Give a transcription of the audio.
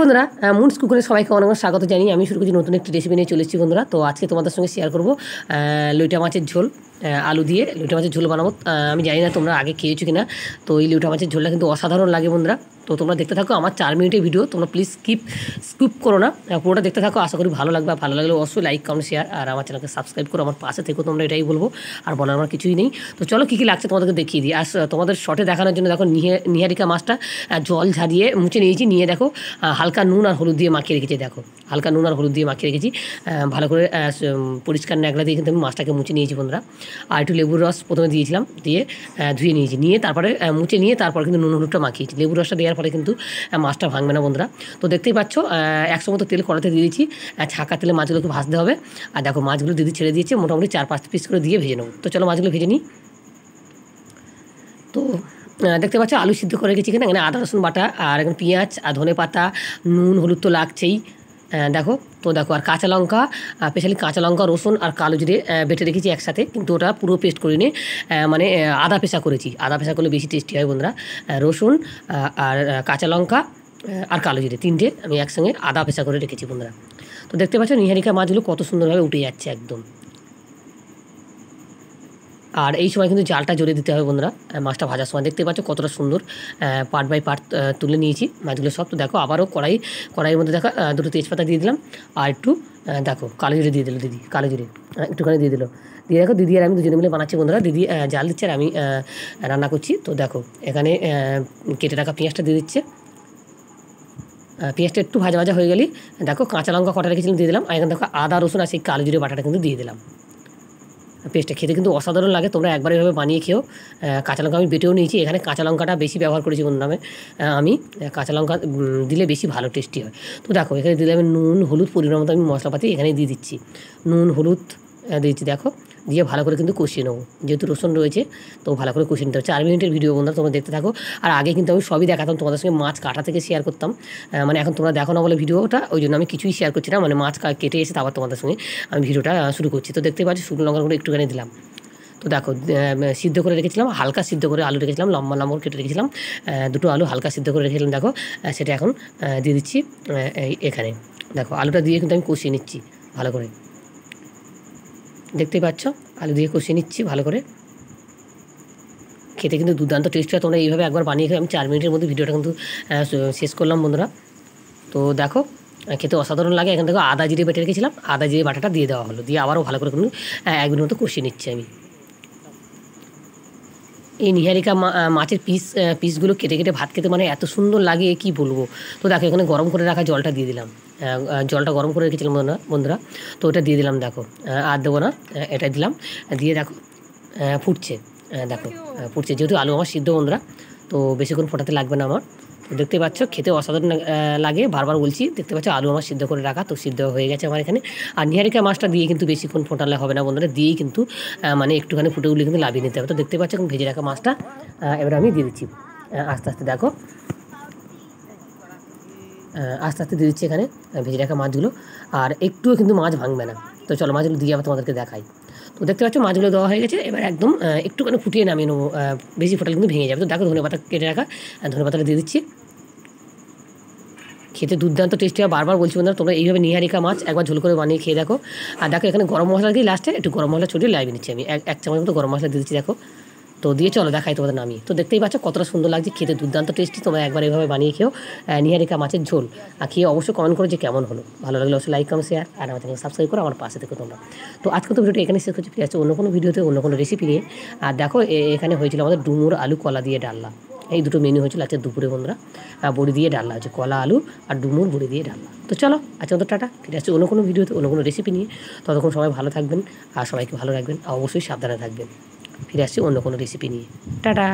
বন্ধুরা মুন্স কুকুরের সবাইকে অনেক স্বাগত জানি আমি শুরু করছি নতুন একটি রেসিপি নিয়ে চলেছি বন্ধুরা তো আজকে তোমাদের সঙ্গে শেয়ার করবো লইটা মাছের ঝোল আলু দিয়ে লুটা মাছের ঝোল বানাবো আমি জানি না তোমরা আগে খেয়েছো কিনা তো এই লুটা মাছের ঝোলটা কিন্তু অসাধারণ লাগে বন্ধুরা তো তোমরা দেখতে থাকো আমার চার মিনিটের ভিডিও তোমরা প্লিজ স্কিপ স্কিপ করো না পুরোটা দেখতে থাকো আশা করি ভালো লাগবে ভালো লাগলে অবশ্যই লাইক কমেন্ট শেয়ার আর আমার চ্যানেলকে সাবস্ক্রাইব করো আমার পাশে থেকেও তোমরা এটাই বলবো আর বলার আমার কিছুই নেই তো চলো কী কী লাগছে তোমাদেরকে দেখিয়ে দিই আর তোমাদের শটে দেখানোর জন্য দেখো নিহারিকা মাছটা জল ঝাড়িয়ে মুছে নিয়েছি নিয়ে দেখো হালকা নুন আর হলুদ দিয়ে মাখিয়ে রেখেছি দেখো হালকা নুন আর হলুদ দিয়ে মাখিয়ে রেখেছি ভালো করে পরিষ্কার ন্যাকড়া দিয়ে কিন্তু আমি মাছটাকে মুছে নিয়েছি বন্ধুরা আর একটু লেবুর রস প্রথমে দিয়েছিলাম দিয়ে ধুয়ে নিয়েছি নিয়ে তারপরে মুছে নিয়ে তারপরে কিন্তু নুন হলুদটা মাখিয়েছি লেবুর রসটা দেওয়ার পরে কিন্তু মাছটা ভাঙবে না বন্ধুরা তো দেখতেই পাচ্ছ একশো মতো তেল কড়াতে দিয়ে দিয়েছি ছাকা তেলে মাছগুলোকে ভাজতে হবে আর দেখো মাছগুলো দিদি ছেড়ে দিয়েছে মোটামুটি চার পাঁচ পিস করে দিয়ে ভেজে নেবো তো চলো মাছগুলো ভেজে নিই তো দেখতে পাচ্ছ আলু সিদ্ধ করে রেখেছি কিনা এখানে আদা রসুন বাটা আর এখানে পেঁয়াজ আর ধনে পাতা নুন হলুদ তো লাগছেই দেখো তো দেখো আর কাঁচা লঙ্কা স্পেশালি কাঁচা লঙ্কা রসুন আর কালো জিরে বেটে রেখেছি একসাথে কিন্তু ওটা পুরো পেস্ট করিনি মানে আদা পেশা করেছি আদা পেশা করলে বেশি টেস্টি হয় বন্ধুরা রসুন আর কাঁচা লঙ্কা আর কালো জিরে তিনটে আমি একসঙ্গে আদা পেশা করে রেখেছি বন্ধুরা তো দেখতে পাচ্ছ নিহারিকা মাছগুলো কত সুন্দরভাবে উঠে যাচ্ছে একদম আর এই সময় কিন্তু জালটা জড়িয়ে দিতে হবে বন্ধুরা মাছটা ভাজার সময় দেখতে পাচ্ছ কতটা সুন্দর পার্ট বাই পার্ট তুলে নিয়েছি মাছগুলো সব তো দেখো আবারও কড়াই কড়াইয়ের মধ্যে দেখো দুটো তেজপাতা দিয়ে দিলাম আর একটু দেখো কালো জুড়ে দিয়ে দিলো দিদি কালো জুড়ে একটুখানি দিয়ে দিলো দিয়ে দেখো দিদি আর আমি দুজনে মিলে বানাচ্ছি বন্ধুরা দিদি জাল দিচ্ছে আর আমি রান্না করছি তো দেখো এখানে কেটে রাখা পেঁয়াজটা দিয়ে দিচ্ছে পেঁয়াজটা একটু ভাজা ভাজা হয়ে গেলি দেখো কাঁচা লঙ্কা কটা রেখেছিলাম দিয়ে দিলাম আর এখানে দেখো আদা রসুন আর সেই কালো জুড়ে বাটাটা কিন্তু দিয়ে দিলাম পেস্টটা খেতে কিন্তু অসাধারণ লাগে তোমরা একবার এভাবে বানিয়ে খেও কাঁচা লঙ্কা আমি বেটেও নিয়েছি এখানে কাঁচা লঙ্কাটা বেশি ব্যবহার করেছি কোন নামে আমি কাঁচা লঙ্কা দিলে বেশি ভালো টেস্টি হয় তো দেখো এখানে দিলে আমি নুন হলুদ পরিমাণ মতো আমি মশলাপাতি এখানেই দিয়ে দিচ্ছি নুন হলুদ দিয়েছি দেখো দিয়ে ভালো করে কিন্তু কষিয়ে নেবো যেহেতু রসুন রয়েছে তো ভালো করে কষিয়ে নিতে হবে চার মিনিটের ভিডিও বন্ধুরা তোমরা দেখতে থাকো আর আগে কিন্তু আমি সবই দেখাতাম তোমাদের সঙ্গে মাছ কাটা থেকে শেয়ার করতাম মানে এখন তোমরা দেখো না বলে ভিডিওটা ওই জন্য আমি কিছুই শেয়ার করছি না মানে মাছ কেটে এসে তারপর তোমাদের সঙ্গে আমি ভিডিওটা শুরু করছি তো দেখতে পাচ্ছি শুকনো লঙ্কাগুলো একটুখানি দিলাম তো দেখো সিদ্ধ করে রেখেছিলাম হালকা সিদ্ধ করে আলু রেখেছিলাম লম্বা লম্বা কেটে রেখেছিলাম দুটো আলু হালকা সিদ্ধ করে রেখেছিলাম দেখো সেটা এখন দিয়ে দিচ্ছি এখানে দেখো আলুটা দিয়ে কিন্তু আমি কষিয়ে নিচ্ছি ভালো করে দেখতেই পাচ্ছ আলু দিয়ে কষিয়ে নিচ্ছি ভালো করে খেতে কিন্তু দুর্দান্ত টেস্ট হয় তোমরা এইভাবে একবার বানিয়ে আমি চার মিনিটের মধ্যে ভিডিওটা কিন্তু শেষ করলাম বন্ধুরা তো দেখো খেতে অসাধারণ লাগে এখান থেকে আদা জিরে বেটে রেখেছিলাম আদা জিরে বাটাটা দিয়ে দেওয়া হলো দিয়ে আবারও ভালো করে কিন্তু এক মিনিট মতো কষিয়ে নিচ্ছি আমি এই নিহারিকা মাছের পিস পিসগুলো কেটে কেটে ভাত খেতে মানে এত সুন্দর লাগে কি বলবো তো দেখো এখানে গরম করে রাখা জলটা দিয়ে দিলাম জলটা গরম করে রেখেছিলাম বন্ধুরা তো ওটা দিয়ে দিলাম দেখো আর দেবো না এটা দিলাম দিয়ে দেখো ফুটছে দেখো ফুটছে যেহেতু আলু আমার সিদ্ধ বন্ধুরা তো বেশিক্ষণ ফোটাতে লাগবে না আমার দেখতে পাচ্ছ খেতে অসাধারণ লাগে বারবার বলছি দেখতে পাচ্ছ আলু আমার সিদ্ধ করে রাখা তো সিদ্ধ হয়ে গেছে আমার এখানে আর নিহারিকা মাছটা দিয়ে কিন্তু বেশিক্ষণ ফোটালে হবে না বন্ধুরা দিয়েই কিন্তু মানে একটুখানি ফুটে উঠলে কিন্তু লাভিয়ে নিতে হবে তো দেখতে পাচ্ছ এখন ভেজে রাখা মাছটা এবার আমি দিয়ে দিচ্ছি আস্তে আস্তে দেখো আস্তে আস্তে দিয়ে দিচ্ছি এখানে ভেজে রাখা মাছগুলো আর একটুও কিন্তু মাছ ভাঙবে না তো চলো মাছগুলো দিয়ে আবার তোমাদেরকে দেখাই তো দেখতে পাচ্ছ মাছগুলো দেওয়া হয়ে গেছে এবার একদম একটুখানি ফুটিয়ে নামিয়ে নেবো বেশি ফোটাল কিন্তু ভেঙে যাবে তো দেখো ধনে পাতা কেটে রাখা ধনে পাতাটা দিয়ে দিচ্ছি খেতে দুর্দান্ত টেস্টি হয় বারবার বলছি বন্ধুরা তোমরা এইভাবে নিহারিকা মাছ একবার ঝোল করে বানিয়ে খেয়ে দেখো আর দেখো এখানে গরম মশলা দিয়ে লাস্টে একটু গরম মশলা ছড়িয়ে লাইভ নিচ্ছি আমি এক চামচ মতো গরম মশলা দিচ্ছি দেখো তো দিয়ে চলো দেখাই তোমাদের নামিয়ে তো দেখতেই পাচ্ছ কতটা সুন্দর লাগছে খেতে দুর্দান্ত টেস্টি তোমরা একবার এভাবে বানিয়ে খেও নিহারিকা মাছের ঝোল আর খেয়ে অবশ্যই কমেন্ট করো যে কেমন হলো ভালো লাগলে অবশ্যই লাইক কম শেয়ার আর আমার চ্যানেল সাবস্ক্রাইব করো আমার পাশে থেকে তোমরা তো আজকে তো ভিডিওটা এখানে শেষ করছি ফিরে আসছে অন্য কোনো ভিডিওতে অন্য কোনো রেসিপি নিয়ে আর দেখো এখানে হয়েছিল আমাদের ডুমুর আলু কলা দিয়ে ডাল্লা এই দুটো মেনু হয়েছিল আজকে দুপুরে বন্ধুরা বড়ি দিয়ে ডালনা হচ্ছে কলা আলু আর ডুমুর বড়ি দিয়ে ডালনা তো চলো আচ্ছা তো টাটা ঠিক আছে অন্য কোনো ভিডিওতে অন্য কোনো রেসিপি নিয়ে ততক্ষণ সবাই ভালো থাকবেন আর সবাইকে ভালো রাখবেন অবশ্যই সাবধানে থাকবেন ফিরে আসছি অন্য কোনো রেসিপি নিয়ে টাটা